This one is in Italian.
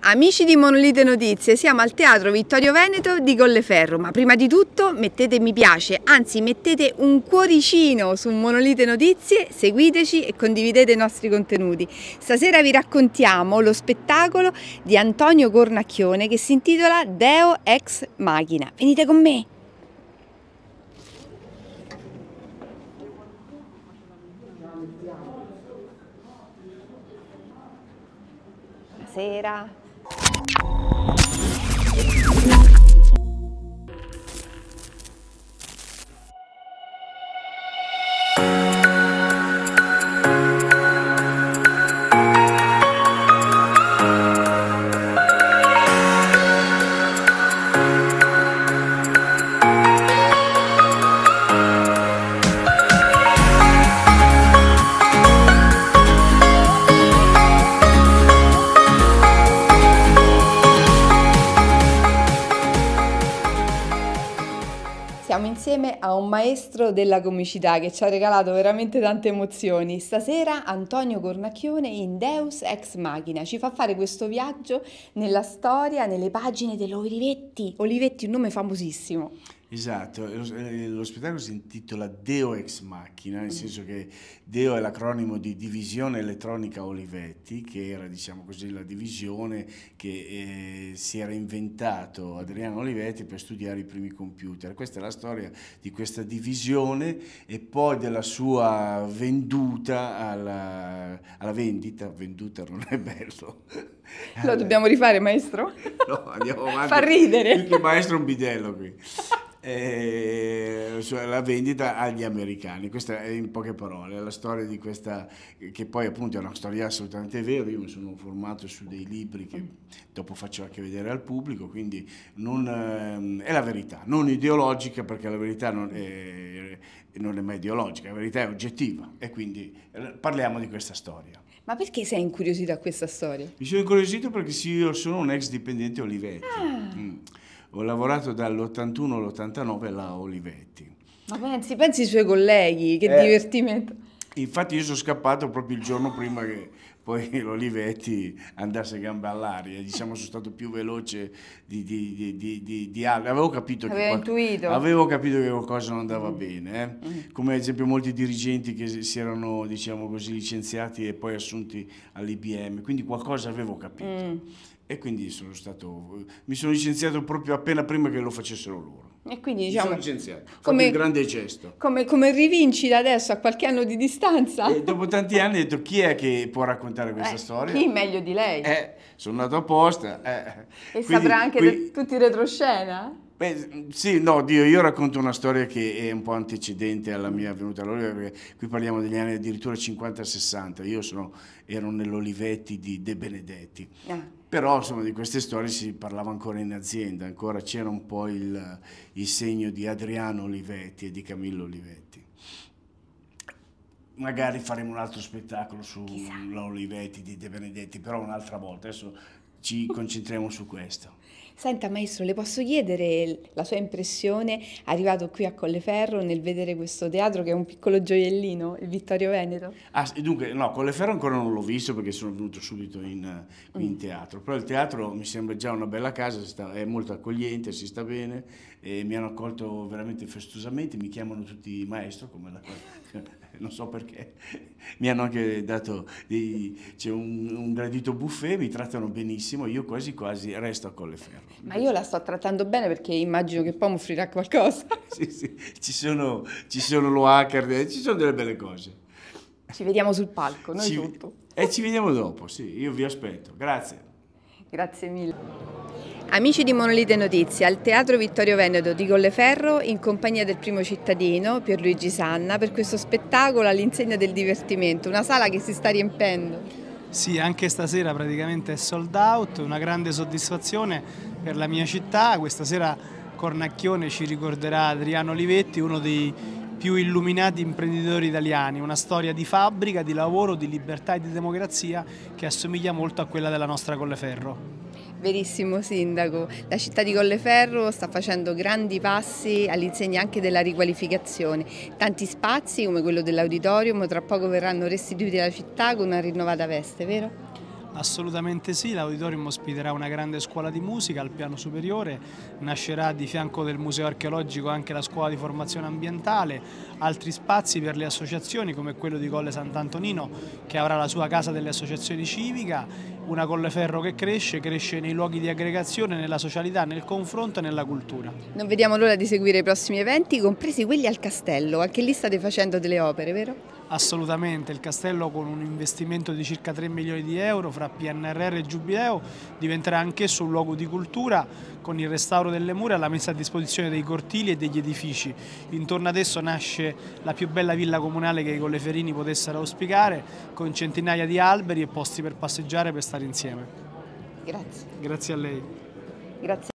Amici di Monolite Notizie, siamo al Teatro Vittorio Veneto di Colleferro, ma prima di tutto mettete mi piace, anzi mettete un cuoricino su Monolite Notizie, seguiteci e condividete i nostri contenuti. Stasera vi raccontiamo lo spettacolo di Antonio Cornacchione che si intitola Deo Ex Machina. Venite con me! Buonasera. Yeah. insieme a un maestro della comicità che ci ha regalato veramente tante emozioni. Stasera Antonio Cornacchione in Deus Ex Machina ci fa fare questo viaggio nella storia, nelle pagine dell'Olivetti. Olivetti, un nome famosissimo. Esatto, eh, lo spettacolo si intitola Deo Ex Machina, nel senso che Deo è l'acronimo di Divisione Elettronica Olivetti, che era diciamo così, la divisione che eh, si era inventato Adriano Olivetti per studiare i primi computer. Questa è la storia di questa divisione e poi della sua venduta alla, alla vendita, venduta non è bello. Lo dobbiamo rifare maestro? No, andiamo avanti. Fa ridere. Più che maestro un bidello qui. Eh, cioè la vendita agli americani. Questa è in poche parole la storia di questa, che poi appunto è una storia assolutamente vera, io mi sono formato su dei libri che dopo faccio anche vedere al pubblico, quindi non, ehm, è la verità, non ideologica perché la verità non è, non è mai ideologica, la verità è oggettiva e quindi eh, parliamo di questa storia. Ma perché sei incuriosito a questa storia? Mi sono incuriosito perché sì, io sono un ex dipendente Olivetti. Ah. Mm ho lavorato dall'81 all'89 alla Olivetti. Ma pensi, pensi ai suoi colleghi, che eh, divertimento. Infatti io sono scappato proprio il giorno prima che poi l'Olivetti andasse a gambe all'aria, diciamo sono stato più veloce di, di, di, di, di avevo, capito qualche, avevo capito, che qualcosa non andava mm. bene, eh? mm. come ad esempio molti dirigenti che si erano diciamo così, licenziati e poi assunti all'IBM, quindi qualcosa avevo capito mm. e quindi sono stato, mi sono licenziato proprio appena prima che lo facessero loro. E quindi diciamo... Sono un grande gesto. Come, come rivincita adesso a qualche anno di distanza. E dopo tanti anni ho detto chi è che può raccontare questa eh, storia? Chi meglio di lei? Eh, sono andato apposta. Eh. E quindi, saprà anche quindi... tutti i retroscena? Beh, sì, no, Dio, io racconto una storia che è un po' antecedente alla mia venuta all'Olivetti, perché qui parliamo degli anni addirittura 50-60, io sono, ero nell'Olivetti di De Benedetti, ah. però insomma di queste storie si parlava ancora in azienda, ancora c'era un po' il, il segno di Adriano Olivetti e di Camillo Olivetti magari faremo un altro spettacolo sull'Olivetti di De Benedetti, però un'altra volta. Adesso ci concentriamo su questo. Senta maestro, le posso chiedere la sua impressione arrivato qui a Colleferro nel vedere questo teatro che è un piccolo gioiellino, il Vittorio Veneto? Ah, dunque, no, Colleferro ancora non l'ho visto perché sono venuto subito in, in, mm. teatro, però il teatro mi sembra già una bella casa, sta, è molto accogliente, si sta bene, mi hanno accolto veramente festosamente, mi chiamano tutti maestro come la cosa. non so perché, mi hanno anche dato, c'è un, un, gradito buffet, mi trattano benissimo, io quasi quasi resto a Colleferro. Ma io la sto trattando bene perché immagino che poi mi offrirà qualcosa. sì, sì, ci sono, ci sono lo hacker, ci sono delle belle cose. Ci vediamo sul palco, noi ci, tutto. E ci vediamo dopo, sì, io vi aspetto, grazie. Grazie mille. Amici di Monolite Notizie, al Teatro Vittorio Veneto di Colleferro in compagnia del primo cittadino Pierluigi Sanna per questo spettacolo all'insegna del divertimento, una sala che si sta riempendo. Sì, anche stasera praticamente è sold out, una grande soddisfazione per la mia città, questa sera Cornacchione ci ricorderà Adriano Olivetti, uno dei più illuminati imprenditori italiani, una storia di fabbrica, di lavoro, di libertà e di democrazia che assomiglia molto a quella della nostra Colleferro. Verissimo Sindaco, la città di Colleferro sta facendo grandi passi all'insegna anche della riqualificazione. Tanti spazi come quello dell'auditorium tra poco verranno restituiti alla città con una rinnovata veste, vero? Assolutamente sì, l'auditorium ospiterà una grande scuola di musica al piano superiore, nascerà di fianco del museo archeologico anche la scuola di formazione ambientale, altri spazi per le associazioni come quello di Colle Sant'Antonino che avrà la sua casa delle associazioni civica, una Colleferro che cresce, cresce nei luoghi di aggregazione, nella socialità, nel confronto e nella cultura. Non vediamo l'ora di seguire i prossimi eventi, compresi quelli al castello, anche lì state facendo delle opere, vero? Assolutamente, il castello con un investimento di circa 3 milioni di euro fra tra PNRR e Giubileo diventerà anch'esso un luogo di cultura con il restauro delle mura e la messa a disposizione dei cortili e degli edifici. Intorno ad esso nasce la più bella villa comunale che i Colleferini potessero auspicare con centinaia di alberi e posti per passeggiare e per stare insieme. Grazie. Grazie a lei. Grazie.